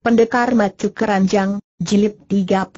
Pendekar Macu Keranjang, Jilid 37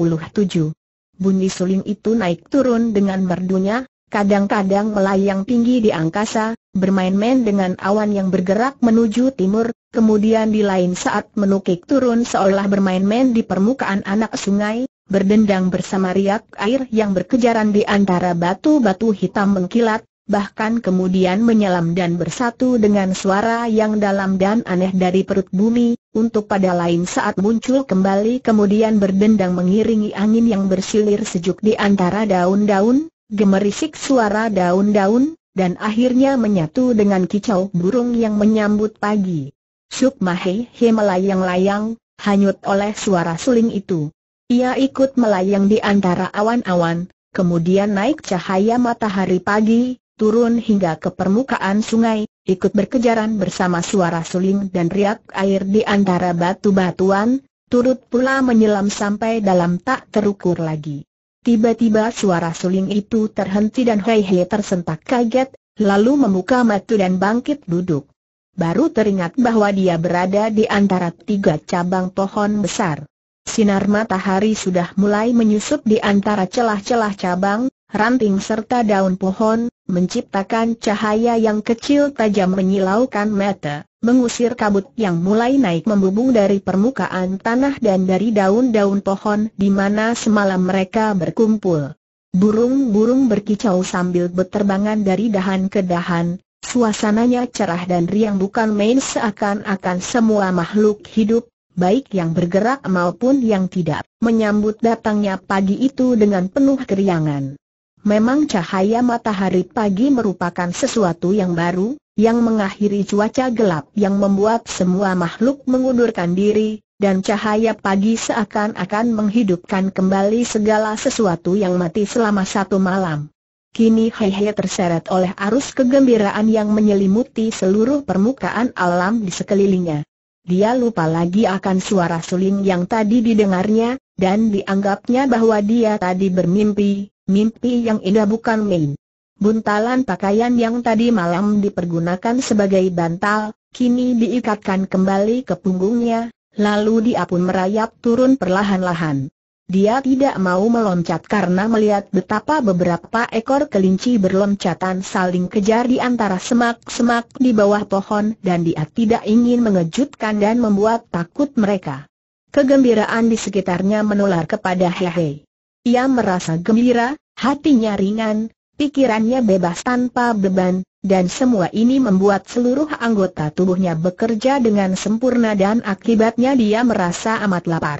Bunyi suling itu naik turun dengan merdunya, kadang-kadang melayang tinggi di angkasa, bermain-main dengan awan yang bergerak menuju timur, kemudian di lain saat menukik turun seolah bermain-main di permukaan anak sungai, berdendang bersama riak air yang berkejaran di antara batu-batu hitam mengkilat, bahkan kemudian menyelam dan bersatu dengan suara yang dalam dan aneh dari perut bumi, untuk pada lain saat muncul kembali kemudian berdendang mengiringi angin yang bersilir sejuk di antara daun-daun, gemerisik suara daun-daun, dan akhirnya menyatu dengan kicau burung yang menyambut pagi. Sukmahe he melayang-layang, hanyut oleh suara suling itu. Ia ikut melayang di antara awan-awan, kemudian naik cahaya matahari pagi, turun hingga ke permukaan sungai, ikut berkejaran bersama suara suling dan riak air di antara batu-batuan, turut pula menyelam sampai dalam tak terukur lagi. Tiba-tiba suara suling itu terhenti dan Hei Hei tersentak kaget, lalu membuka mata dan bangkit duduk. Baru teringat bahwa dia berada di antara tiga cabang pohon besar. Sinar matahari sudah mulai menyusup di antara celah-celah cabang, ranting serta daun pohon, menciptakan cahaya yang kecil tajam menyilaukan mata, mengusir kabut yang mulai naik membubung dari permukaan tanah dan dari daun-daun pohon di mana semalam mereka berkumpul. Burung-burung berkicau sambil berterbangan dari dahan ke dahan, suasananya cerah dan riang bukan main seakan-akan semua makhluk hidup baik yang bergerak maupun yang tidak, menyambut datangnya pagi itu dengan penuh keriangan. Memang cahaya matahari pagi merupakan sesuatu yang baru, yang mengakhiri cuaca gelap yang membuat semua makhluk mengundurkan diri, dan cahaya pagi seakan-akan menghidupkan kembali segala sesuatu yang mati selama satu malam. Kini Hehe terseret oleh arus kegembiraan yang menyelimuti seluruh permukaan alam di sekelilingnya. Dia lupa lagi akan suara suling yang tadi didengarnya, dan dianggapnya bahwa dia tadi bermimpi, mimpi yang indah bukan main. Buntalan pakaian yang tadi malam dipergunakan sebagai bantal, kini diikatkan kembali ke punggungnya, lalu dia pun merayap turun perlahan-lahan. Dia tidak mau meloncat karena melihat betapa beberapa ekor kelinci berloncatan saling kejar di antara semak-semak di bawah pohon dan dia tidak ingin mengejutkan dan membuat takut mereka. Kegembiraan di sekitarnya menular kepada Hehe. Ia merasa gembira, Hatinya ringan, pikirannya bebas tanpa beban, dan semua ini membuat seluruh anggota tubuhnya bekerja dengan sempurna dan akibatnya dia merasa amat lapar.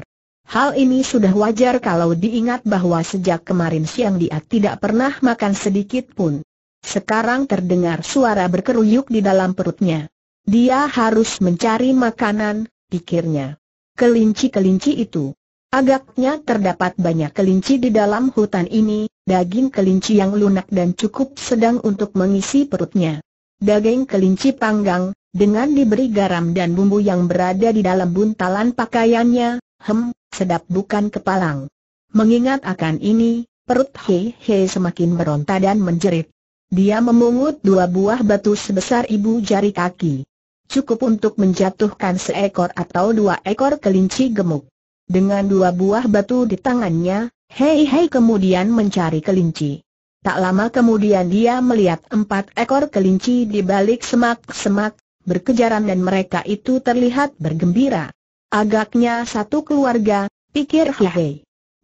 Hal ini sudah wajar kalau diingat bahwa sejak kemarin siang dia tidak pernah makan sedikit pun. Sekarang terdengar suara berkeruyuk di dalam perutnya. Dia harus mencari makanan, pikirnya. Kelinci-kelinci itu. Agaknya terdapat banyak kelinci di dalam hutan ini, daging kelinci yang lunak dan cukup sedang untuk mengisi perutnya. Daging kelinci panggang, dengan diberi garam dan bumbu yang berada di dalam buntalan pakaiannya, hem, sedap bukan kepalang. Mengingat akan ini, perut He He semakin meronta dan menjerit. Dia memungut dua buah batu sebesar ibu jari kaki. Cukup untuk menjatuhkan seekor atau dua ekor kelinci gemuk. Dengan dua buah batu di tangannya, Hei Hei kemudian mencari kelinci. Tak lama kemudian dia melihat empat ekor kelinci di balik semak-semak, berkejaran dan mereka itu terlihat bergembira. Agaknya satu keluarga, pikir Hei Hei.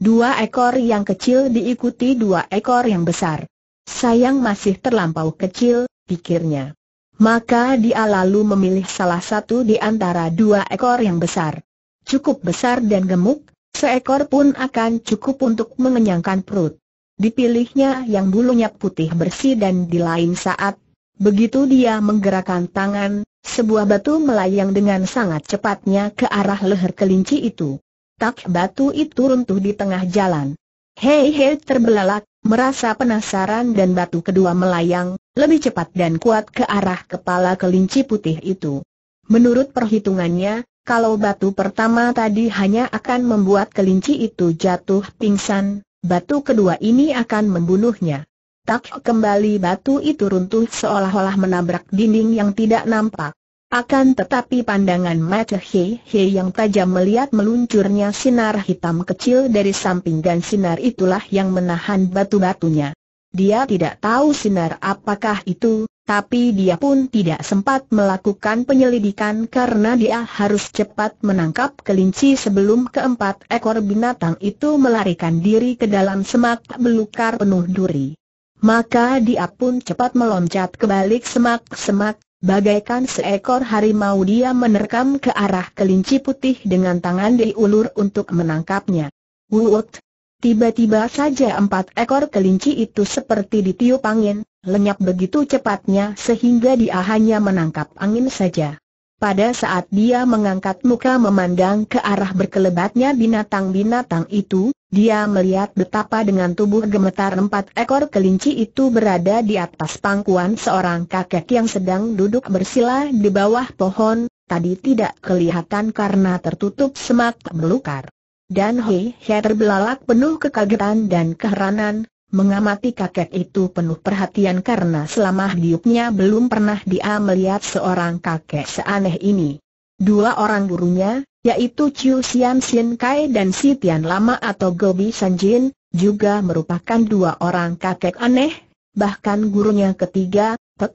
Dua ekor yang kecil diikuti dua ekor yang besar. Sayang masih terlampau kecil, pikirnya. Maka dia lalu memilih salah satu di antara dua ekor yang besar cukup besar dan gemuk, seekor pun akan cukup untuk mengenyangkan perut. Dipilihnya yang bulunya putih bersih dan di lain saat, begitu dia menggerakkan tangan, sebuah batu melayang dengan sangat cepatnya ke arah leher kelinci itu. Tak batu itu runtuh di tengah jalan. Hei hei terbelalak, merasa penasaran dan batu kedua melayang, lebih cepat dan kuat ke arah kepala kelinci putih itu. Menurut perhitungannya, kalau batu pertama tadi hanya akan membuat kelinci itu jatuh pingsan, batu kedua ini akan membunuhnya. Tak kembali batu itu runtuh seolah-olah menabrak dinding yang tidak nampak. Akan tetapi pandangan mata He He yang tajam melihat meluncurnya sinar hitam kecil dari samping dan sinar itulah yang menahan batu-batunya. Dia tidak tahu sinar apakah itu, tapi dia pun tidak sempat melakukan penyelidikan karena dia harus cepat menangkap kelinci sebelum keempat ekor binatang itu melarikan diri ke dalam semak belukar penuh duri. Maka dia pun cepat meloncat ke balik semak-semak, bagaikan seekor harimau dia menerkam ke arah kelinci putih dengan tangan diulur untuk menangkapnya. Wut! Tiba-tiba saja empat ekor kelinci itu seperti ditiup angin, lenyap begitu cepatnya sehingga dia hanya menangkap angin saja. Pada saat dia mengangkat muka memandang ke arah berkelebatnya binatang-binatang itu, dia melihat betapa dengan tubuh gemetar empat ekor kelinci itu berada di atas pangkuan seorang kakek yang sedang duduk bersila di bawah pohon, tadi tidak kelihatan karena tertutup semak belukar. Dan Hei Hei terbelalak penuh kekagetan dan keheranan, Mengamati kakek itu penuh perhatian karena selama hidupnya belum pernah dia melihat seorang kakek seaneh ini. Dua orang gurunya, yaitu Chiu Xian Sin Kai dan Si Tian Lama atau Gobi Sanjin, juga merupakan dua orang kakek aneh, bahkan gurunya ketiga, Pek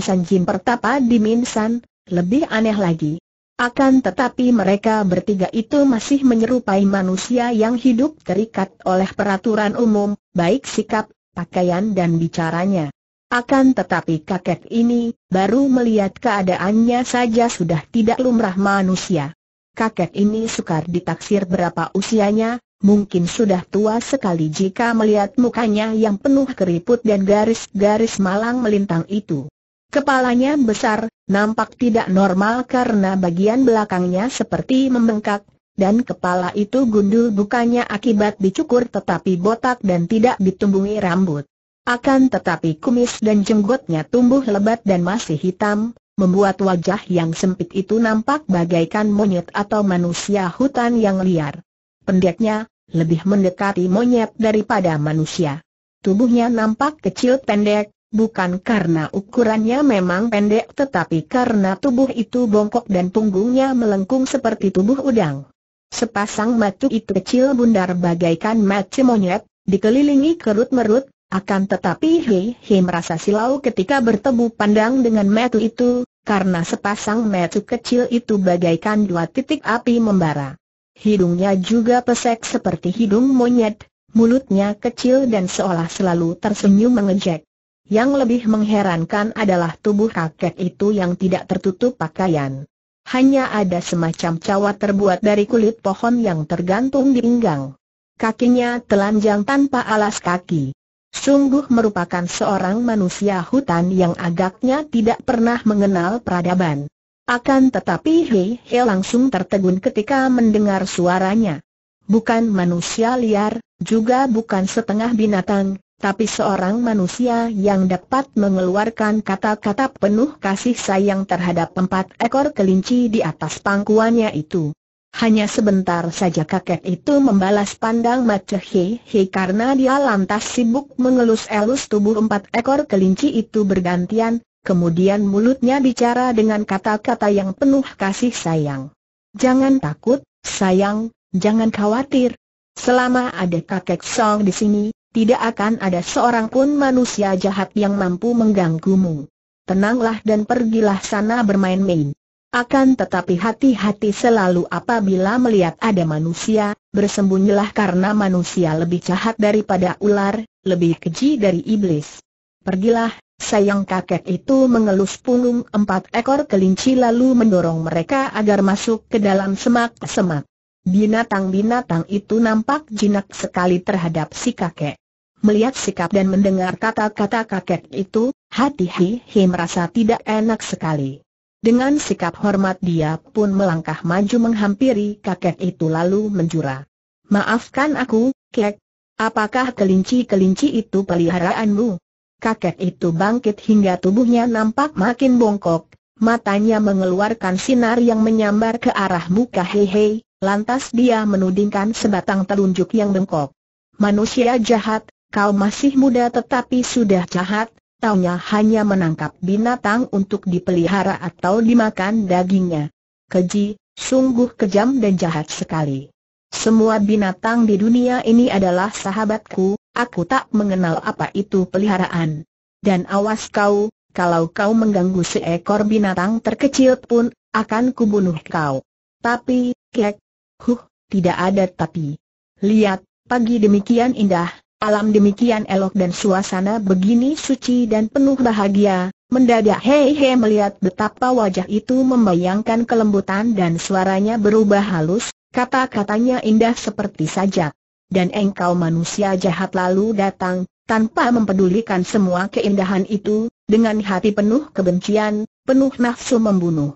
San Jin Pertapa di San, lebih aneh lagi. Akan tetapi mereka bertiga itu masih menyerupai manusia yang hidup terikat oleh peraturan umum, baik sikap, pakaian dan bicaranya. Akan tetapi kakek ini, baru melihat keadaannya saja sudah tidak lumrah manusia. Kakek ini sukar ditaksir berapa usianya, mungkin sudah tua sekali jika melihat mukanya yang penuh keriput dan garis-garis malang melintang itu. Kepalanya besar, nampak tidak normal karena bagian belakangnya seperti membengkak, dan kepala itu gundul bukannya akibat dicukur tetapi botak dan tidak ditumbuhi rambut. Akan tetapi kumis dan jenggotnya tumbuh lebat dan masih hitam, membuat wajah yang sempit itu nampak bagaikan monyet atau manusia hutan yang liar. Pendeknya, lebih mendekati monyet daripada manusia. Tubuhnya nampak kecil pendek, bukan karena ukurannya memang pendek tetapi karena tubuh itu bongkok dan punggungnya melengkung seperti tubuh udang. Sepasang mata itu kecil bundar bagaikan mata monyet, dikelilingi kerut-merut, akan tetapi Hei Hei merasa silau ketika bertemu pandang dengan mata itu, karena sepasang mata kecil itu bagaikan dua titik api membara. Hidungnya juga pesek seperti hidung monyet, mulutnya kecil dan seolah selalu tersenyum mengejek. Yang lebih mengherankan adalah tubuh kakek itu yang tidak tertutup pakaian. Hanya ada semacam cawat terbuat dari kulit pohon yang tergantung di pinggang. Kakinya telanjang tanpa alas kaki. Sungguh merupakan seorang manusia hutan yang agaknya tidak pernah mengenal peradaban. Akan tetapi Hei Hei langsung tertegun ketika mendengar suaranya. Bukan manusia liar, juga bukan setengah binatang, tapi seorang manusia yang dapat mengeluarkan kata-kata penuh kasih sayang terhadap empat ekor kelinci di atas pangkuannya itu. Hanya sebentar saja kakek itu membalas pandang Mace He He karena dia lantas sibuk mengelus-elus tubuh empat ekor kelinci itu bergantian, kemudian mulutnya bicara dengan kata-kata yang penuh kasih sayang. Jangan takut, sayang, jangan khawatir. Selama ada kakek Song di sini, tidak akan ada seorang pun manusia jahat yang mampu mengganggumu. Tenanglah dan pergilah sana bermain-main. Akan tetapi hati-hati selalu apabila melihat ada manusia, bersembunyilah karena manusia lebih jahat daripada ular, lebih keji dari iblis. Pergilah, sayang kakek itu mengelus punggung empat ekor kelinci lalu mendorong mereka agar masuk ke dalam semak-semak. Binatang-binatang itu nampak jinak sekali terhadap si kakek. Melihat sikap dan mendengar kata-kata kakek itu, hati Hi Hi merasa tidak enak sekali. Dengan sikap hormat dia pun melangkah maju menghampiri kakek itu lalu menjura. Maafkan aku, kek. Apakah kelinci-kelinci itu peliharaanmu? Kakek itu bangkit hingga tubuhnya nampak makin bongkok, matanya mengeluarkan sinar yang menyambar ke arah muka hehe. lantas dia menudingkan sebatang telunjuk yang bengkok. Manusia jahat, kau masih muda tetapi sudah jahat, taunya hanya menangkap binatang untuk dipelihara atau dimakan dagingnya. Keji, sungguh kejam dan jahat sekali. Semua binatang di dunia ini adalah sahabatku, aku tak mengenal apa itu peliharaan. Dan awas kau, kalau kau mengganggu seekor binatang terkecil pun, akan kubunuh kau. Tapi, kek, huh, tidak ada tapi. Lihat, pagi demikian indah, Alam demikian elok dan suasana begini suci dan penuh bahagia, mendadak Hei Hei melihat betapa wajah itu membayangkan kelembutan dan suaranya berubah halus, kata-katanya indah seperti sajak. Dan engkau manusia jahat lalu datang, tanpa mempedulikan semua keindahan itu, dengan hati penuh kebencian, penuh nafsu membunuh.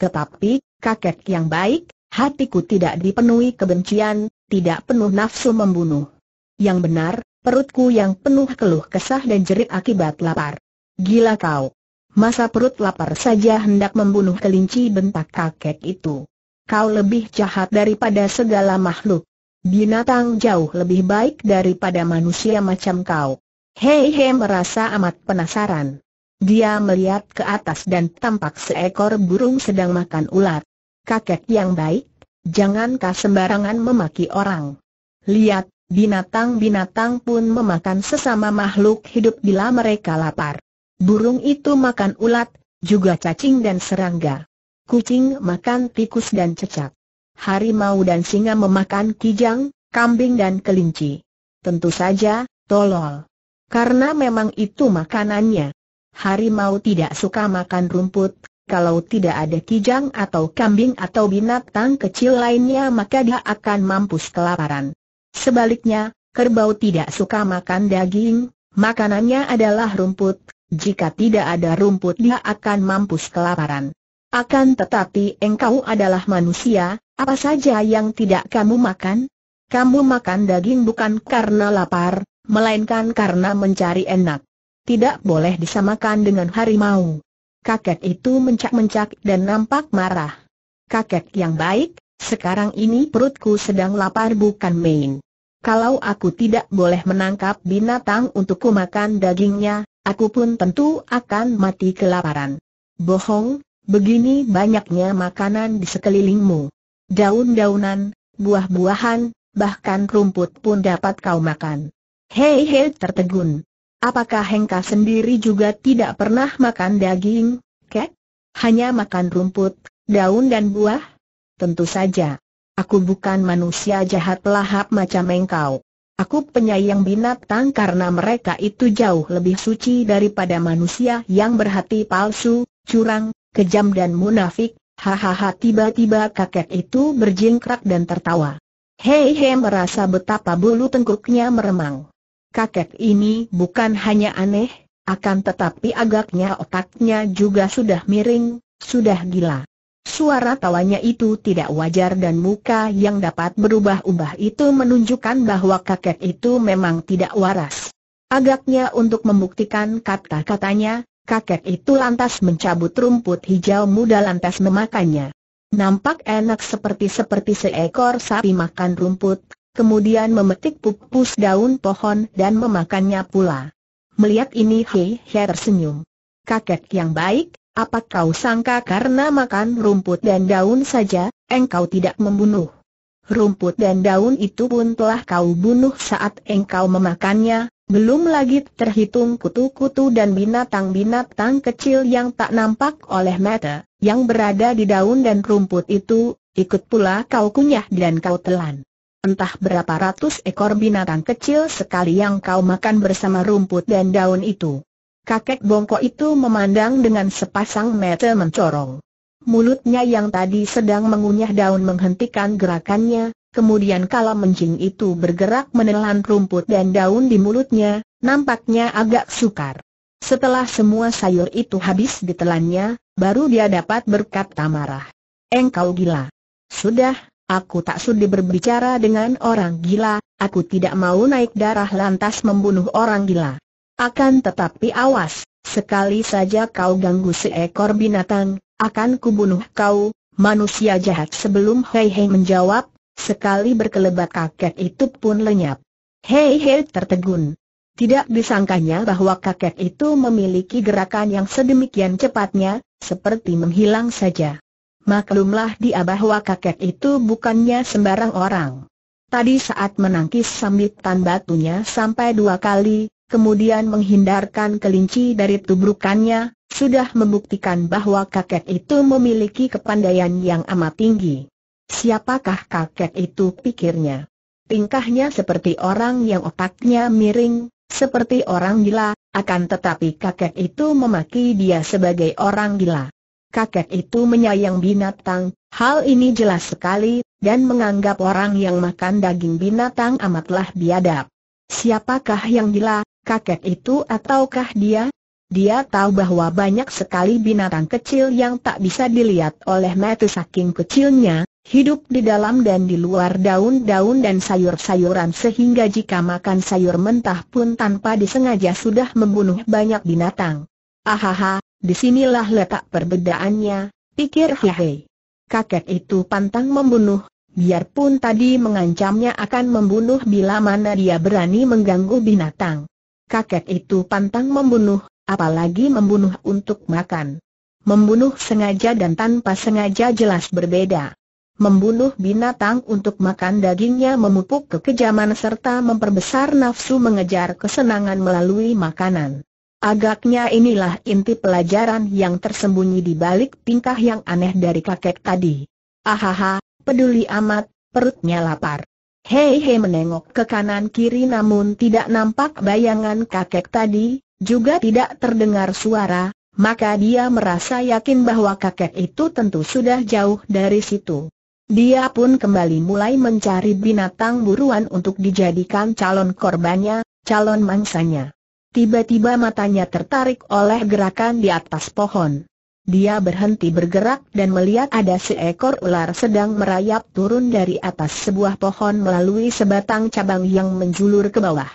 Tetapi, kakek yang baik, hatiku tidak dipenuhi kebencian, tidak penuh nafsu membunuh yang benar, perutku yang penuh keluh kesah dan jerit akibat lapar. Gila kau! Masa perut lapar saja hendak membunuh kelinci bentak kakek itu. Kau lebih jahat daripada segala makhluk. Binatang jauh lebih baik daripada manusia macam kau. Hei Hei merasa amat penasaran. Dia melihat ke atas dan tampak seekor burung sedang makan ulat. Kakek yang baik, jangankah sembarangan memaki orang. Lihat, Binatang-binatang pun memakan sesama makhluk hidup bila mereka lapar. Burung itu makan ulat, juga cacing dan serangga. Kucing makan tikus dan cecak. Harimau dan singa memakan kijang, kambing dan kelinci. Tentu saja, tolol. Karena memang itu makanannya. Harimau tidak suka makan rumput, kalau tidak ada kijang atau kambing atau binatang kecil lainnya maka dia akan mampus kelaparan. Sebaliknya, kerbau tidak suka makan daging, makanannya adalah rumput, jika tidak ada rumput dia akan mampus kelaparan. Akan tetapi engkau adalah manusia, apa saja yang tidak kamu makan? Kamu makan daging bukan karena lapar, melainkan karena mencari enak. Tidak boleh disamakan dengan harimau. Kakek itu mencak-mencak dan nampak marah. Kakek yang baik, sekarang ini perutku sedang lapar bukan main kalau aku tidak boleh menangkap binatang untuk kumakan dagingnya, aku pun tentu akan mati kelaparan. Bohong, begini banyaknya makanan di sekelilingmu. Daun-daunan, buah-buahan, bahkan rumput pun dapat kau makan. Hei hei tertegun. Apakah Hengka sendiri juga tidak pernah makan daging, kek? Hanya makan rumput, daun dan buah? Tentu saja. Aku bukan manusia jahat lahap macam engkau. Aku penyayang binatang karena mereka itu jauh lebih suci daripada manusia yang berhati palsu, curang, kejam dan munafik. Hahaha tiba-tiba kakek itu berjingkrak dan tertawa. Hei hei merasa betapa bulu tengkuknya meremang. Kakek ini bukan hanya aneh, akan tetapi agaknya otaknya juga sudah miring, sudah gila. Suara tawanya itu tidak wajar dan muka yang dapat berubah-ubah itu menunjukkan bahwa kakek itu memang tidak waras. Agaknya untuk membuktikan kata-katanya, kakek itu lantas mencabut rumput hijau muda lantas memakannya. Nampak enak seperti-seperti seekor sapi makan rumput, kemudian memetik pupus daun pohon dan memakannya pula. Melihat ini Hei hei tersenyum. Kakek yang baik, apa kau sangka karena makan rumput dan daun saja, engkau tidak membunuh? Rumput dan daun itu pun telah kau bunuh saat engkau memakannya, belum lagi terhitung kutu-kutu dan binatang-binatang kecil yang tak nampak oleh mata, yang berada di daun dan rumput itu, ikut pula kau kunyah dan kau telan. Entah berapa ratus ekor binatang kecil sekali yang kau makan bersama rumput dan daun itu. Kakek bongkok itu memandang dengan sepasang mata mencorong. Mulutnya yang tadi sedang mengunyah daun menghentikan gerakannya, kemudian kalau mencing itu bergerak menelan rumput dan daun di mulutnya, nampaknya agak sukar. Setelah semua sayur itu habis ditelannya, baru dia dapat berkata marah. Engkau gila. Sudah, aku tak sudi berbicara dengan orang gila, aku tidak mau naik darah lantas membunuh orang gila. Akan tetapi awas, sekali saja kau ganggu seekor binatang, akan kubunuh kau, manusia jahat sebelum Hei Hei menjawab, sekali berkelebat kakek itu pun lenyap. Hei Hei tertegun. Tidak disangkanya bahwa kakek itu memiliki gerakan yang sedemikian cepatnya, seperti menghilang saja. Maklumlah dia bahwa kakek itu bukannya sembarang orang. Tadi saat menangkis sambitan batunya sampai dua kali, kemudian menghindarkan kelinci dari tubrukannya, sudah membuktikan bahwa kakek itu memiliki kepandaian yang amat tinggi. Siapakah kakek itu pikirnya? Tingkahnya seperti orang yang otaknya miring, seperti orang gila, akan tetapi kakek itu memaki dia sebagai orang gila. Kakek itu menyayang binatang, hal ini jelas sekali, dan menganggap orang yang makan daging binatang amatlah biadab. Siapakah yang gila, kakek itu ataukah dia? Dia tahu bahwa banyak sekali binatang kecil yang tak bisa dilihat oleh mata saking kecilnya, hidup di dalam dan di luar daun-daun dan sayur-sayuran sehingga jika makan sayur mentah pun tanpa disengaja sudah membunuh banyak binatang. Ahaha, disinilah letak perbedaannya, pikir Hehe. Kakek itu pantang membunuh, biarpun tadi mengancamnya akan membunuh bila mana dia berani mengganggu binatang kakek itu pantang membunuh, apalagi membunuh untuk makan. Membunuh sengaja dan tanpa sengaja jelas berbeda. Membunuh binatang untuk makan dagingnya memupuk kekejaman serta memperbesar nafsu mengejar kesenangan melalui makanan. Agaknya inilah inti pelajaran yang tersembunyi di balik tingkah yang aneh dari kakek tadi. Ahaha, peduli amat, perutnya lapar. Hei Hei menengok ke kanan kiri namun tidak nampak bayangan kakek tadi, juga tidak terdengar suara, maka dia merasa yakin bahwa kakek itu tentu sudah jauh dari situ. Dia pun kembali mulai mencari binatang buruan untuk dijadikan calon korbannya, calon mangsanya. Tiba-tiba matanya tertarik oleh gerakan di atas pohon. Dia berhenti bergerak dan melihat ada seekor ular sedang merayap turun dari atas sebuah pohon melalui sebatang cabang yang menjulur ke bawah.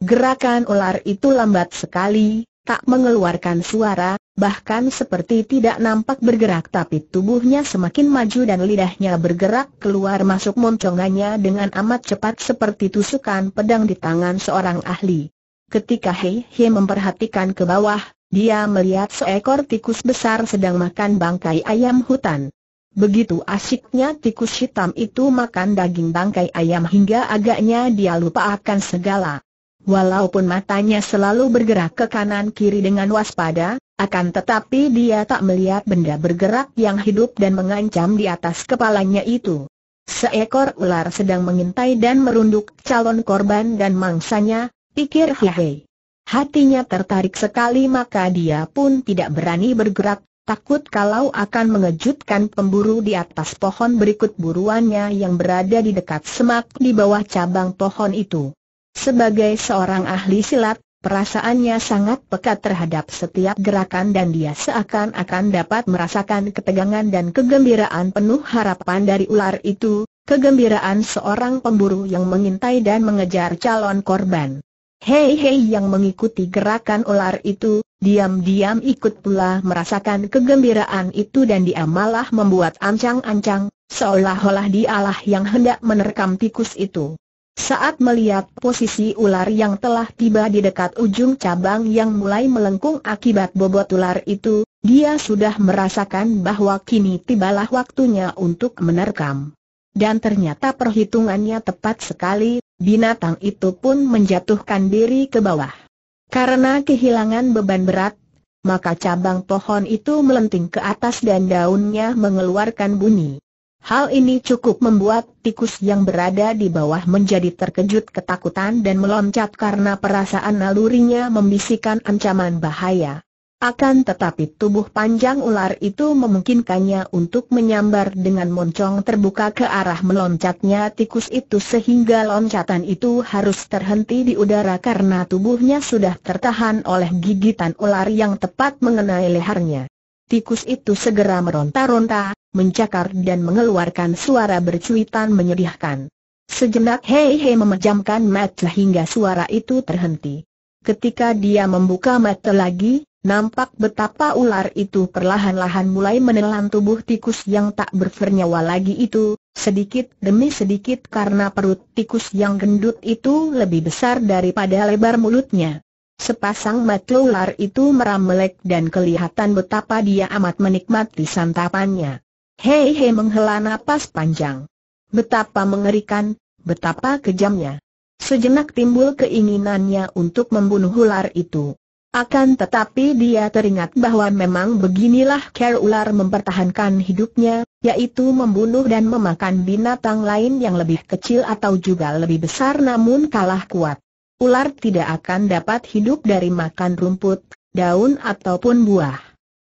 Gerakan ular itu lambat sekali, tak mengeluarkan suara, bahkan seperti tidak nampak bergerak tapi tubuhnya semakin maju dan lidahnya bergerak keluar masuk moncongannya dengan amat cepat seperti tusukan pedang di tangan seorang ahli. Ketika Hei Hei memperhatikan ke bawah, dia melihat seekor tikus besar sedang makan bangkai ayam hutan. Begitu asiknya tikus hitam itu makan daging bangkai ayam hingga agaknya dia lupa akan segala. Walaupun matanya selalu bergerak ke kanan kiri dengan waspada, akan tetapi dia tak melihat benda bergerak yang hidup dan mengancam di atas kepalanya itu. Seekor ular sedang mengintai dan merunduk calon korban dan mangsanya, pikir Hihei. Hatinya tertarik sekali maka dia pun tidak berani bergerak, takut kalau akan mengejutkan pemburu di atas pohon berikut buruannya yang berada di dekat semak di bawah cabang pohon itu. Sebagai seorang ahli silat, perasaannya sangat pekat terhadap setiap gerakan dan dia seakan-akan dapat merasakan ketegangan dan kegembiraan penuh harapan dari ular itu, kegembiraan seorang pemburu yang mengintai dan mengejar calon korban. Hei-hei yang mengikuti gerakan ular itu, diam-diam ikut pula merasakan kegembiraan itu dan dia malah membuat ancang-ancang, seolah-olah dialah yang hendak menerkam tikus itu. Saat melihat posisi ular yang telah tiba di dekat ujung cabang yang mulai melengkung akibat bobot ular itu, dia sudah merasakan bahwa kini tibalah waktunya untuk menerkam. Dan ternyata perhitungannya tepat sekali, binatang itu pun menjatuhkan diri ke bawah. Karena kehilangan beban berat, maka cabang pohon itu melenting ke atas dan daunnya mengeluarkan bunyi. Hal ini cukup membuat tikus yang berada di bawah menjadi terkejut ketakutan dan meloncat karena perasaan nalurinya membisikkan ancaman bahaya. Akan tetapi tubuh panjang ular itu memungkinkannya untuk menyambar dengan moncong terbuka ke arah meloncatnya tikus itu sehingga loncatan itu harus terhenti di udara karena tubuhnya sudah tertahan oleh gigitan ular yang tepat mengenai lehernya. Tikus itu segera meronta-ronta, mencakar dan mengeluarkan suara bercuitan menyedihkan. Sejenak Hei Hei memejamkan mata hingga suara itu terhenti. Ketika dia membuka mata lagi, Nampak betapa ular itu perlahan-lahan mulai menelan tubuh tikus yang tak bernyawa lagi itu, sedikit demi sedikit karena perut tikus yang gendut itu lebih besar daripada lebar mulutnya. Sepasang mata ular itu meramelek dan kelihatan betapa dia amat menikmati santapannya. Hei hei menghela napas panjang. Betapa mengerikan, betapa kejamnya. Sejenak timbul keinginannya untuk membunuh ular itu. Akan tetapi dia teringat bahwa memang beginilah care ular mempertahankan hidupnya, yaitu membunuh dan memakan binatang lain yang lebih kecil atau juga lebih besar namun kalah kuat. Ular tidak akan dapat hidup dari makan rumput, daun ataupun buah.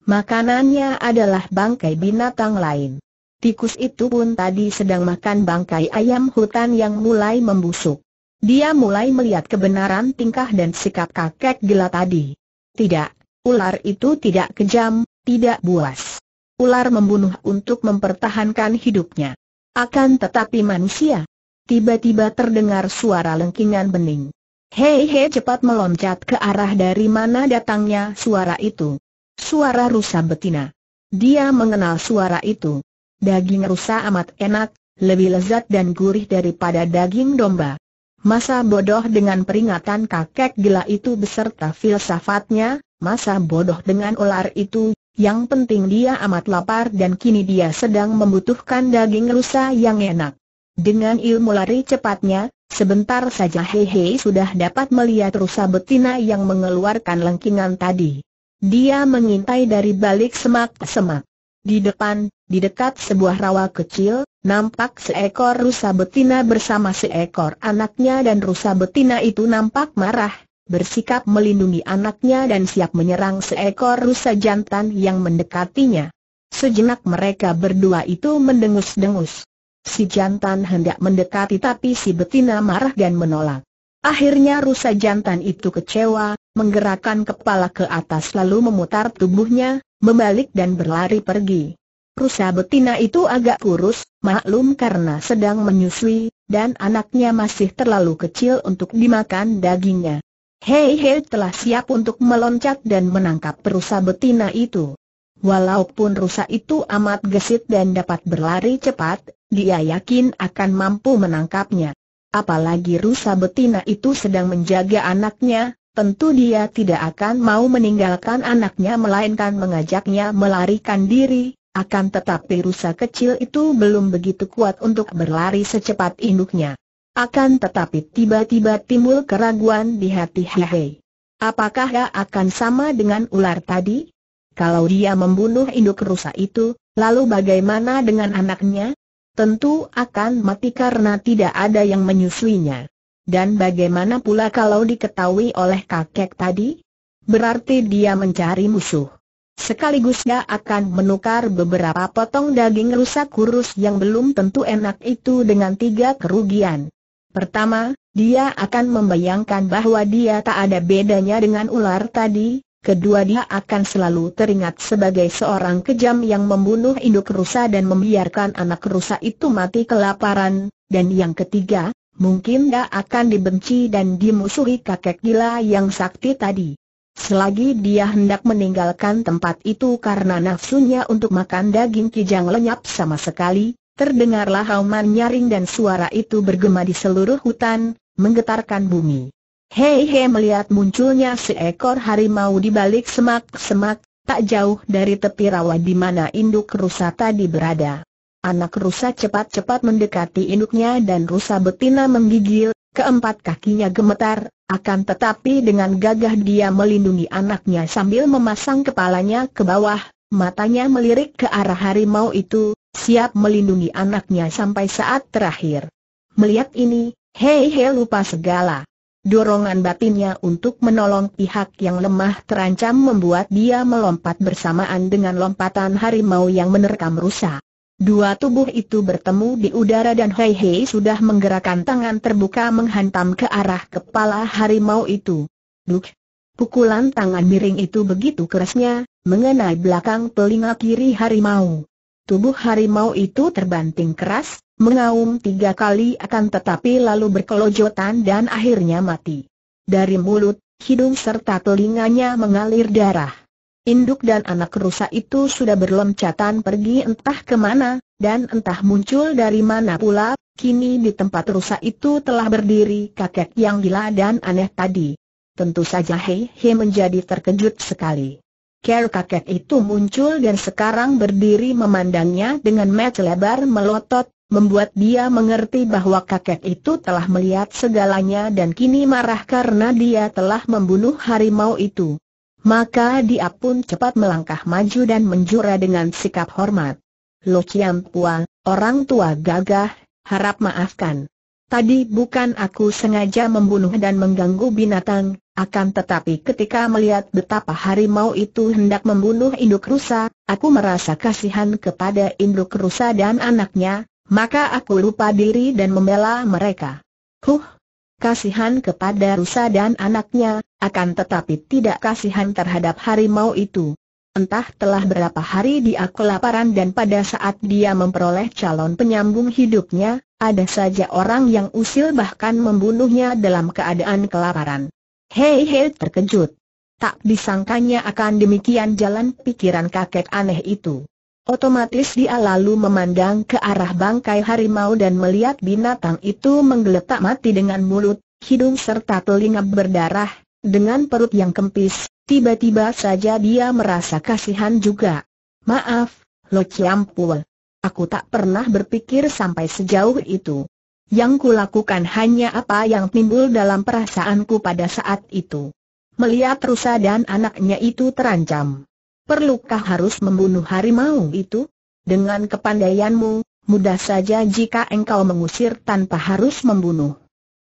Makanannya adalah bangkai binatang lain. Tikus itu pun tadi sedang makan bangkai ayam hutan yang mulai membusuk. Dia mulai melihat kebenaran tingkah dan sikap kakek gila tadi. Tidak, ular itu tidak kejam, tidak buas. Ular membunuh untuk mempertahankan hidupnya. Akan tetapi manusia. Tiba-tiba terdengar suara lengkingan bening. Hei hei cepat meloncat ke arah dari mana datangnya suara itu. Suara rusa betina. Dia mengenal suara itu. Daging rusa amat enak, lebih lezat dan gurih daripada daging domba. Masa bodoh dengan peringatan kakek gila itu beserta filsafatnya, masa bodoh dengan ular itu, yang penting dia amat lapar dan kini dia sedang membutuhkan daging rusa yang enak. Dengan ilmu lari cepatnya, sebentar saja Hehe sudah dapat melihat rusa betina yang mengeluarkan lengkingan tadi. Dia mengintai dari balik semak-semak. Di depan, di dekat sebuah rawa kecil, nampak seekor rusa betina bersama seekor anaknya dan rusa betina itu nampak marah, bersikap melindungi anaknya dan siap menyerang seekor rusa jantan yang mendekatinya. Sejenak mereka berdua itu mendengus-dengus. Si jantan hendak mendekati tapi si betina marah dan menolak. Akhirnya rusa jantan itu kecewa, menggerakkan kepala ke atas lalu memutar tubuhnya, membalik dan berlari pergi. Rusa betina itu agak kurus, maklum karena sedang menyusui, dan anaknya masih terlalu kecil untuk dimakan dagingnya. Hei Hei telah siap untuk meloncat dan menangkap rusa betina itu. Walaupun rusa itu amat gesit dan dapat berlari cepat, dia yakin akan mampu menangkapnya. Apalagi rusa betina itu sedang menjaga anaknya, tentu dia tidak akan mau meninggalkan anaknya melainkan mengajaknya melarikan diri, akan tetapi rusa kecil itu belum begitu kuat untuk berlari secepat induknya. Akan tetapi tiba-tiba timbul keraguan di hati Hihei. Apakah dia akan sama dengan ular tadi? Kalau dia membunuh induk rusa itu, lalu bagaimana dengan anaknya? Tentu akan mati karena tidak ada yang menyusuinya. Dan bagaimana pula kalau diketahui oleh kakek tadi? Berarti dia mencari musuh. Sekaligus dia akan menukar beberapa potong daging rusak kurus yang belum tentu enak itu dengan tiga kerugian. Pertama, dia akan membayangkan bahwa dia tak ada bedanya dengan ular tadi. Kedua dia akan selalu teringat sebagai seorang kejam yang membunuh induk rusa dan membiarkan anak rusa itu mati kelaparan. Dan yang ketiga, mungkin dia akan dibenci dan dimusuhi kakek gila yang sakti tadi. Selagi dia hendak meninggalkan tempat itu karena nafsunya untuk makan daging kijang lenyap sama sekali, terdengarlah hauman nyaring dan suara itu bergema di seluruh hutan, menggetarkan bumi. Hei hei melihat munculnya seekor harimau di balik semak-semak, tak jauh dari tepi rawa di mana induk rusa tadi berada. Anak rusa cepat-cepat mendekati induknya dan rusa betina menggigil, keempat kakinya gemetar, akan tetapi dengan gagah dia melindungi anaknya sambil memasang kepalanya ke bawah, matanya melirik ke arah harimau itu, siap melindungi anaknya sampai saat terakhir. Melihat ini, hei hei lupa segala. Dorongan batinnya untuk menolong pihak yang lemah terancam membuat dia melompat bersamaan dengan lompatan harimau yang menerkam rusa. Dua tubuh itu bertemu di udara dan Hei Hei sudah menggerakkan tangan terbuka menghantam ke arah kepala harimau itu. Duk! Pukulan tangan miring itu begitu kerasnya, mengenai belakang telinga kiri harimau. Tubuh harimau itu terbanting keras, mengaum tiga kali akan tetapi lalu berkelojotan dan akhirnya mati. Dari mulut, hidung serta telinganya mengalir darah. Induk dan anak rusa itu sudah berloncatan pergi entah kemana, dan entah muncul dari mana pula, kini di tempat rusa itu telah berdiri kakek yang gila dan aneh tadi. Tentu saja Hei Hei menjadi terkejut sekali. Ker kakek itu muncul dan sekarang berdiri memandangnya dengan mata lebar melotot, membuat dia mengerti bahwa kakek itu telah melihat segalanya dan kini marah karena dia telah membunuh harimau itu. Maka dia pun cepat melangkah maju dan menjura dengan sikap hormat. Lo Chiam Pua, orang tua gagah, harap maafkan. Tadi bukan aku sengaja membunuh dan mengganggu binatang, akan tetapi ketika melihat betapa harimau itu hendak membunuh induk rusa, aku merasa kasihan kepada induk rusa dan anaknya, maka aku lupa diri dan membela mereka. Huh, kasihan kepada rusa dan anaknya, akan tetapi tidak kasihan terhadap harimau itu. Entah telah berapa hari dia kelaparan dan pada saat dia memperoleh calon penyambung hidupnya, ada saja orang yang usil bahkan membunuhnya dalam keadaan kelaparan. Hei hei terkejut. Tak disangkanya akan demikian jalan pikiran kakek aneh itu. Otomatis dia lalu memandang ke arah bangkai harimau dan melihat binatang itu menggeletak mati dengan mulut, hidung serta telinga berdarah, dengan perut yang kempis, tiba-tiba saja dia merasa kasihan juga. Maaf, Lo Ciampul. Aku tak pernah berpikir sampai sejauh itu. Yang kulakukan hanya apa yang timbul dalam perasaanku pada saat itu. Melihat rusa dan anaknya itu terancam perlukah harus membunuh harimau itu? Dengan kepandaianmu, mudah saja jika engkau mengusir tanpa harus membunuh.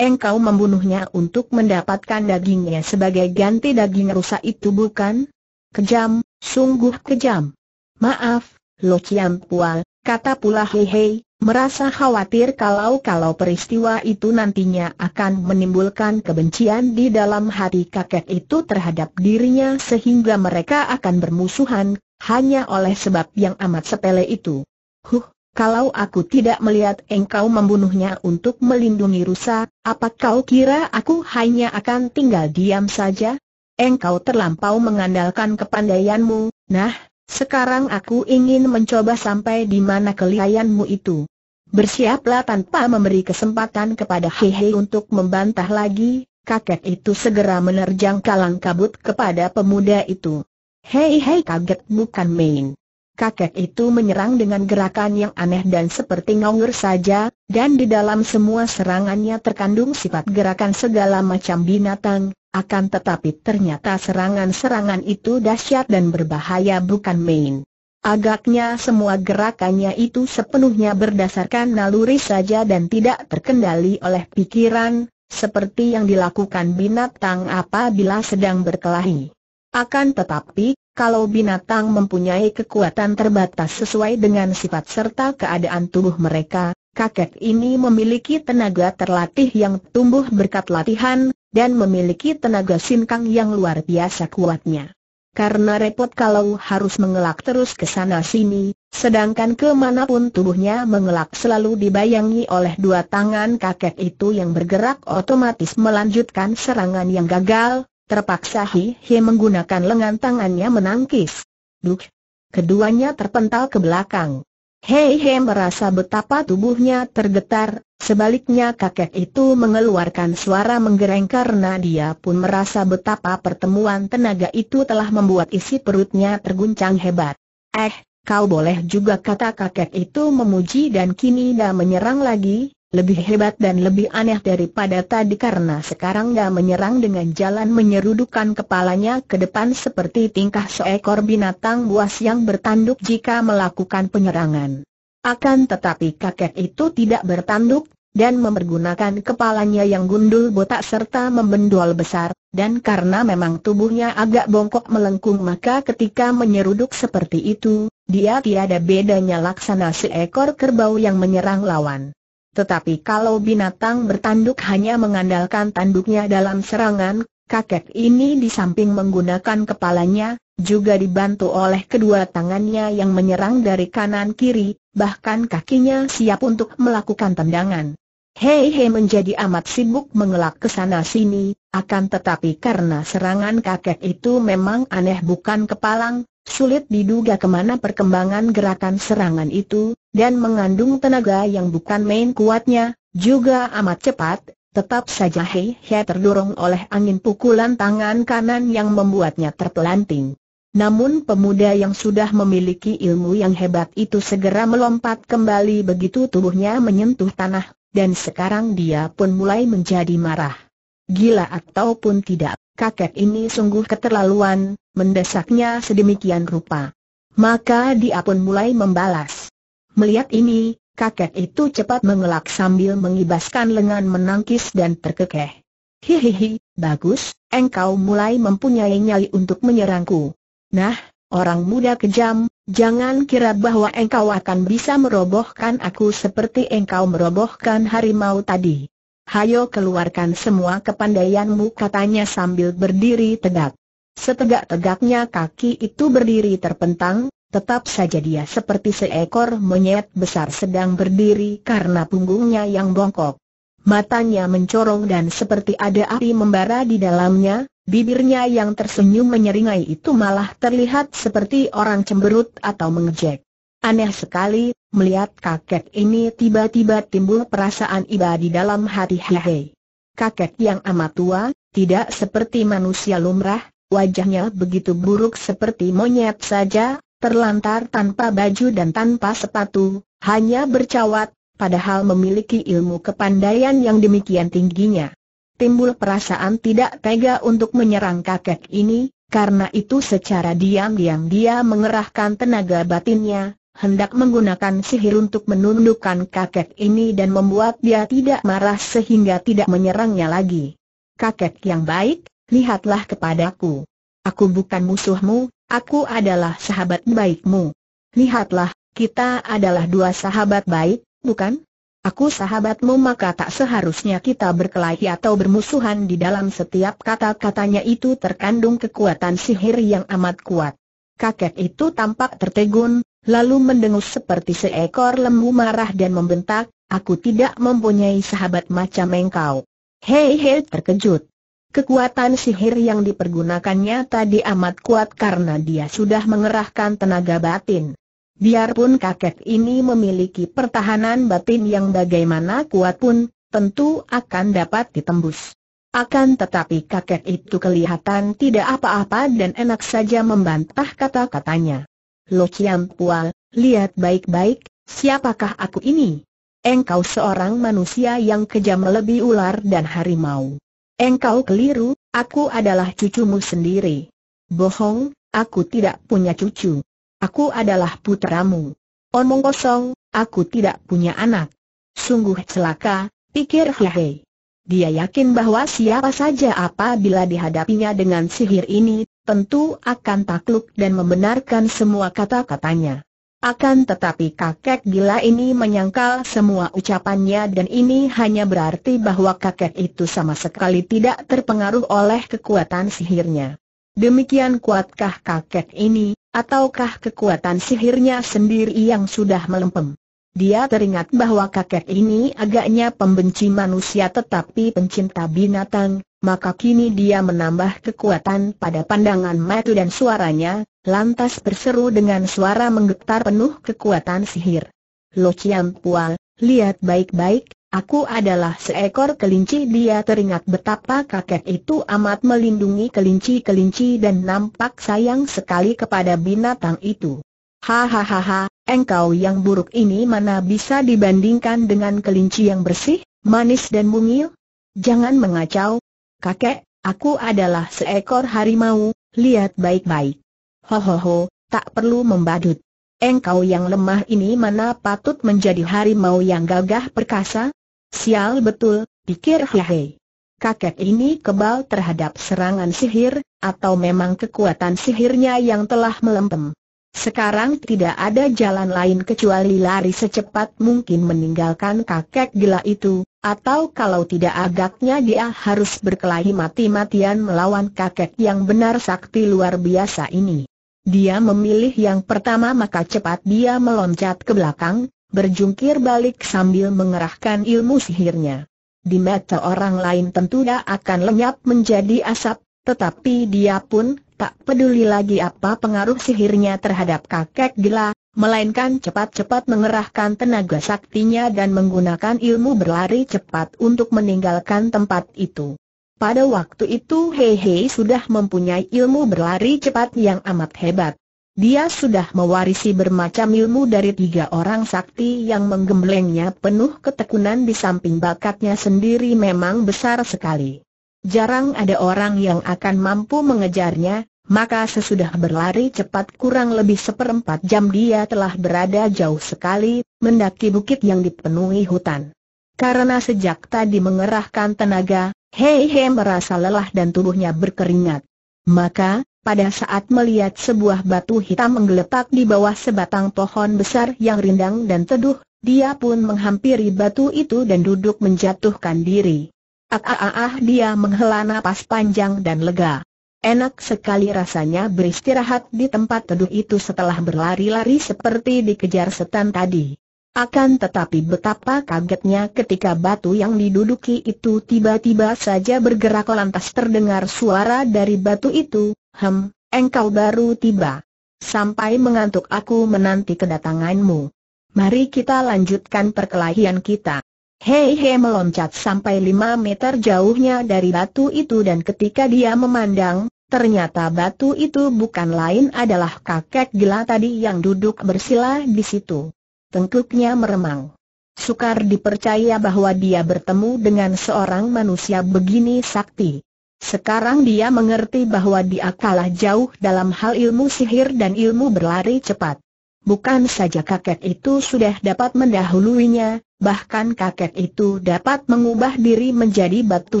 Engkau membunuhnya untuk mendapatkan dagingnya sebagai ganti daging rusak itu bukan? Kejam, sungguh kejam. Maaf, Lo Chiam Pual, kata pula Hei Hei, merasa khawatir kalau-kalau peristiwa itu nantinya akan menimbulkan kebencian di dalam hati kakek itu terhadap dirinya sehingga mereka akan bermusuhan, hanya oleh sebab yang amat sepele itu. Huh, kalau aku tidak melihat engkau membunuhnya untuk melindungi rusa, apa kau kira aku hanya akan tinggal diam saja? Engkau terlampau mengandalkan kepandaianmu, nah, sekarang aku ingin mencoba sampai di mana kelihayanmu itu. Bersiaplah tanpa memberi kesempatan kepada Hehe untuk membantah lagi, kakek itu segera menerjang kalang kabut kepada pemuda itu. Hei hei kaget bukan main. Kakek itu menyerang dengan gerakan yang aneh dan seperti ngawur saja, dan di dalam semua serangannya terkandung sifat gerakan segala macam binatang, akan tetapi ternyata serangan-serangan itu dahsyat dan berbahaya bukan main. Agaknya semua gerakannya itu sepenuhnya berdasarkan naluri saja dan tidak terkendali oleh pikiran, seperti yang dilakukan binatang apabila sedang berkelahi. Akan tetapi, kalau binatang mempunyai kekuatan terbatas sesuai dengan sifat serta keadaan tubuh mereka, kakek ini memiliki tenaga terlatih yang tumbuh berkat latihan, dan memiliki tenaga sinkang yang luar biasa kuatnya. Karena repot kalau harus mengelak terus ke sana sini, sedangkan kemanapun tubuhnya mengelak selalu dibayangi oleh dua tangan kakek itu yang bergerak otomatis melanjutkan serangan yang gagal, terpaksa Hi Hi menggunakan lengan tangannya menangkis. Duk Keduanya terpental ke belakang. Hei hei, merasa betapa tubuhnya tergetar, sebaliknya kakek itu mengeluarkan suara menggereng karena dia pun merasa betapa pertemuan tenaga itu telah membuat isi perutnya terguncang hebat. Eh, kau boleh juga kata kakek itu memuji dan kini dah menyerang lagi, lebih hebat dan lebih aneh daripada tadi karena sekarang dia menyerang dengan jalan menyerudukan kepalanya ke depan seperti tingkah seekor binatang buas yang bertanduk jika melakukan penyerangan. Akan tetapi kakek itu tidak bertanduk, dan mempergunakan kepalanya yang gundul botak serta membendol besar, dan karena memang tubuhnya agak bongkok melengkung maka ketika menyeruduk seperti itu, dia tiada bedanya laksana seekor kerbau yang menyerang lawan. Tetapi kalau binatang bertanduk hanya mengandalkan tanduknya dalam serangan, kakek ini di samping menggunakan kepalanya, juga dibantu oleh kedua tangannya yang menyerang dari kanan kiri, bahkan kakinya siap untuk melakukan tendangan. Hei Hei menjadi amat sibuk mengelak ke sana sini, akan tetapi karena serangan kakek itu memang aneh bukan kepalang, Sulit diduga kemana perkembangan gerakan serangan itu, dan mengandung tenaga yang bukan main kuatnya, juga amat cepat, tetap saja Hei Hei terdorong oleh angin pukulan tangan kanan yang membuatnya terpelanting. Namun pemuda yang sudah memiliki ilmu yang hebat itu segera melompat kembali begitu tubuhnya menyentuh tanah, dan sekarang dia pun mulai menjadi marah. Gila ataupun tidak kakek ini sungguh keterlaluan, mendesaknya sedemikian rupa. Maka dia pun mulai membalas. Melihat ini, kakek itu cepat mengelak sambil mengibaskan lengan menangkis dan terkekeh. Hihihi, bagus, engkau mulai mempunyai nyali untuk menyerangku. Nah, orang muda kejam, jangan kira bahwa engkau akan bisa merobohkan aku seperti engkau merobohkan harimau tadi. Hayo keluarkan semua kepandaianmu katanya sambil berdiri tegak. Setegak-tegaknya kaki itu berdiri terpentang, tetap saja dia seperti seekor monyet besar sedang berdiri karena punggungnya yang bongkok. Matanya mencorong dan seperti ada api membara di dalamnya, bibirnya yang tersenyum menyeringai itu malah terlihat seperti orang cemberut atau mengejek. Aneh sekali, melihat kakek ini tiba-tiba timbul perasaan iba di dalam hati Hehe. Kakek yang amat tua, tidak seperti manusia lumrah, wajahnya begitu buruk seperti monyet saja, terlantar tanpa baju dan tanpa sepatu, hanya bercawat, padahal memiliki ilmu kepandaian yang demikian tingginya. Timbul perasaan tidak tega untuk menyerang kakek ini, karena itu secara diam-diam dia mengerahkan tenaga batinnya, hendak menggunakan sihir untuk menundukkan kakek ini dan membuat dia tidak marah sehingga tidak menyerangnya lagi. Kakek yang baik, lihatlah kepadaku. Aku bukan musuhmu, aku adalah sahabat baikmu. Lihatlah, kita adalah dua sahabat baik, bukan? Aku sahabatmu maka tak seharusnya kita berkelahi atau bermusuhan di dalam setiap kata-katanya itu terkandung kekuatan sihir yang amat kuat. Kakek itu tampak tertegun, lalu mendengus seperti seekor lembu marah dan membentak, aku tidak mempunyai sahabat macam engkau. Hei hei terkejut. Kekuatan sihir yang dipergunakannya tadi amat kuat karena dia sudah mengerahkan tenaga batin. Biarpun kakek ini memiliki pertahanan batin yang bagaimana kuat pun, tentu akan dapat ditembus. Akan tetapi kakek itu kelihatan tidak apa-apa dan enak saja membantah kata-katanya. Lo Chiam Pua, lihat baik-baik, siapakah aku ini? Engkau seorang manusia yang kejam lebih ular dan harimau. Engkau keliru, aku adalah cucumu sendiri. Bohong, aku tidak punya cucu. Aku adalah putramu. Omong kosong, aku tidak punya anak. Sungguh celaka, pikir Hihei. Dia yakin bahwa siapa saja apabila dihadapinya dengan sihir ini tentu akan takluk dan membenarkan semua kata-katanya. Akan tetapi kakek gila ini menyangkal semua ucapannya dan ini hanya berarti bahwa kakek itu sama sekali tidak terpengaruh oleh kekuatan sihirnya. Demikian kuatkah kakek ini, ataukah kekuatan sihirnya sendiri yang sudah melempem? Dia teringat bahwa kakek ini agaknya pembenci manusia tetapi pencinta binatang, maka kini dia menambah kekuatan pada pandangan mata dan suaranya, lantas berseru dengan suara menggetar penuh kekuatan sihir. Lo Chiam Pual, lihat baik-baik, Aku adalah seekor kelinci dia teringat betapa kakek itu amat melindungi kelinci-kelinci dan nampak sayang sekali kepada binatang itu. Hahaha, engkau yang buruk ini mana bisa dibandingkan dengan kelinci yang bersih, manis dan mungil? Jangan mengacau, Kakek, aku adalah seekor harimau, lihat baik-baik. Hohoho, tak perlu membadut. Engkau yang lemah ini mana patut menjadi harimau yang gagah perkasa? Sial betul, pikir Hehe. Kakek ini kebal terhadap serangan sihir, atau memang kekuatan sihirnya yang telah melempem. Sekarang tidak ada jalan lain kecuali lari secepat mungkin meninggalkan kakek gila itu, atau kalau tidak agaknya dia harus berkelahi mati-matian melawan kakek yang benar sakti luar biasa ini. Dia memilih yang pertama maka cepat dia meloncat ke belakang, berjungkir balik sambil mengerahkan ilmu sihirnya. Di mata orang lain tentu dia akan lenyap menjadi asap, tetapi dia pun tak peduli lagi apa pengaruh sihirnya terhadap kakek gila, melainkan cepat-cepat mengerahkan tenaga saktinya dan menggunakan ilmu berlari cepat untuk meninggalkan tempat itu. Pada waktu itu Hei-Hei sudah mempunyai ilmu berlari cepat yang amat hebat. Dia sudah mewarisi bermacam ilmu dari tiga orang sakti yang menggemblengnya penuh ketekunan di samping bakatnya sendiri memang besar sekali. Jarang ada orang yang akan mampu mengejarnya, maka sesudah berlari cepat kurang lebih seperempat jam dia telah berada jauh sekali, mendaki bukit yang dipenuhi hutan. Karena sejak tadi mengerahkan tenaga, Hei Hei merasa lelah dan tubuhnya berkeringat. Maka, pada saat melihat sebuah batu hitam menggeletak di bawah sebatang pohon besar yang rindang dan teduh, dia pun menghampiri batu itu dan duduk menjatuhkan diri. Ah, ah, ah, ah dia menghela napas panjang dan lega. Enak sekali rasanya beristirahat di tempat teduh itu setelah berlari-lari seperti dikejar setan tadi. Akan tetapi betapa kagetnya ketika batu yang diduduki itu tiba-tiba saja bergerak lantas terdengar suara dari batu itu, Hem, engkau baru tiba. Sampai mengantuk aku menanti kedatanganmu. Mari kita lanjutkan perkelahian kita. Hei Hei meloncat sampai lima meter jauhnya dari batu itu dan ketika dia memandang, ternyata batu itu bukan lain adalah kakek gila tadi yang duduk bersila di situ. Tengkuknya meremang. Sukar dipercaya bahwa dia bertemu dengan seorang manusia begini sakti. Sekarang dia mengerti bahwa dia kalah jauh dalam hal ilmu sihir dan ilmu berlari cepat. Bukan saja kakek itu sudah dapat mendahuluinya, bahkan kakek itu dapat mengubah diri menjadi batu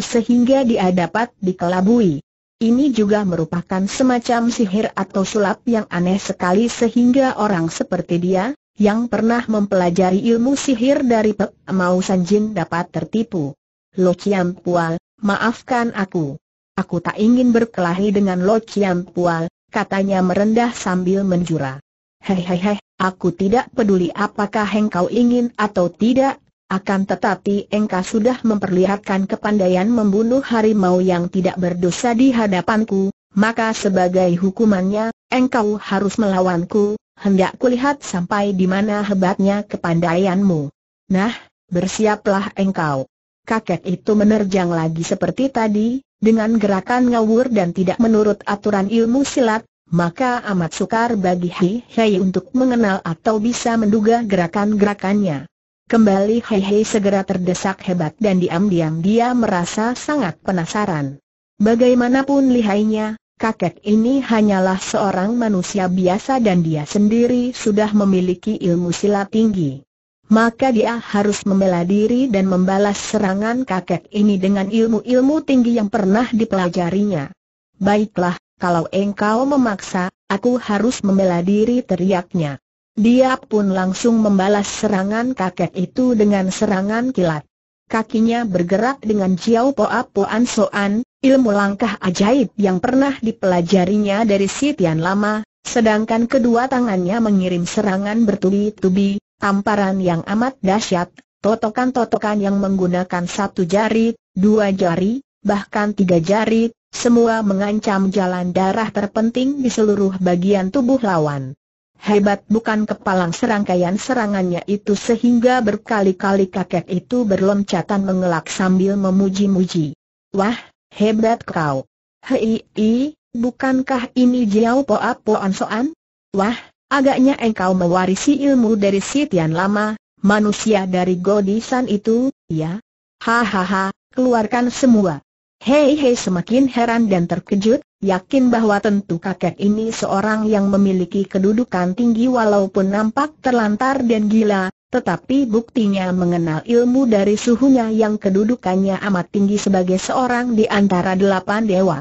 sehingga dia dapat dikelabui. Ini juga merupakan semacam sihir atau sulap yang aneh sekali sehingga orang seperti dia, yang pernah mempelajari ilmu sihir dari Pek Mau Sanjin dapat tertipu. Lo Chiam Pual, maafkan aku. Aku tak ingin berkelahi dengan Lo Chiam Pual, katanya merendah sambil menjura. Hei hei hei, aku tidak peduli apakah engkau ingin atau tidak, akan tetapi engkau sudah memperlihatkan kepandaian membunuh harimau yang tidak berdosa di hadapanku, maka sebagai hukumannya, engkau harus melawanku, hendak kulihat sampai di mana hebatnya kepandaianmu. Nah, bersiaplah engkau. Kakek itu menerjang lagi seperti tadi, dengan gerakan ngawur dan tidak menurut aturan ilmu silat, maka amat sukar bagi Hei Hei untuk mengenal atau bisa menduga gerakan-gerakannya. Kembali Hei Hei segera terdesak hebat dan diam-diam dia merasa sangat penasaran. Bagaimanapun lihainya, kakek ini hanyalah seorang manusia biasa dan dia sendiri sudah memiliki ilmu silat tinggi. Maka dia harus membela diri dan membalas serangan kakek ini dengan ilmu-ilmu tinggi yang pernah dipelajarinya. Baiklah, kalau engkau memaksa, aku harus membela diri teriaknya. Dia pun langsung membalas serangan kakek itu dengan serangan kilat. Kakinya bergerak dengan Jiao Poa Poan Soan, ilmu langkah ajaib yang pernah dipelajarinya dari si tian Lama, sedangkan kedua tangannya mengirim serangan bertubi-tubi, tamparan yang amat dahsyat, totokan-totokan yang menggunakan satu jari, dua jari, bahkan tiga jari, semua mengancam jalan darah terpenting di seluruh bagian tubuh lawan. Hebat bukan kepalang serangkaian serangannya itu sehingga berkali-kali kakek itu berloncatan mengelak sambil memuji-muji. Wah, hebat kau. Hei, hei, bukankah ini Jiao po apo ansoan? Wah, agaknya engkau mewarisi ilmu dari Tian Lama, manusia dari Godisan itu, ya? Hahaha, keluarkan semua. Hei Hei semakin heran dan terkejut, yakin bahwa tentu kakek ini seorang yang memiliki kedudukan tinggi walaupun nampak terlantar dan gila, tetapi buktinya mengenal ilmu dari suhunya yang kedudukannya amat tinggi sebagai seorang di antara delapan dewa.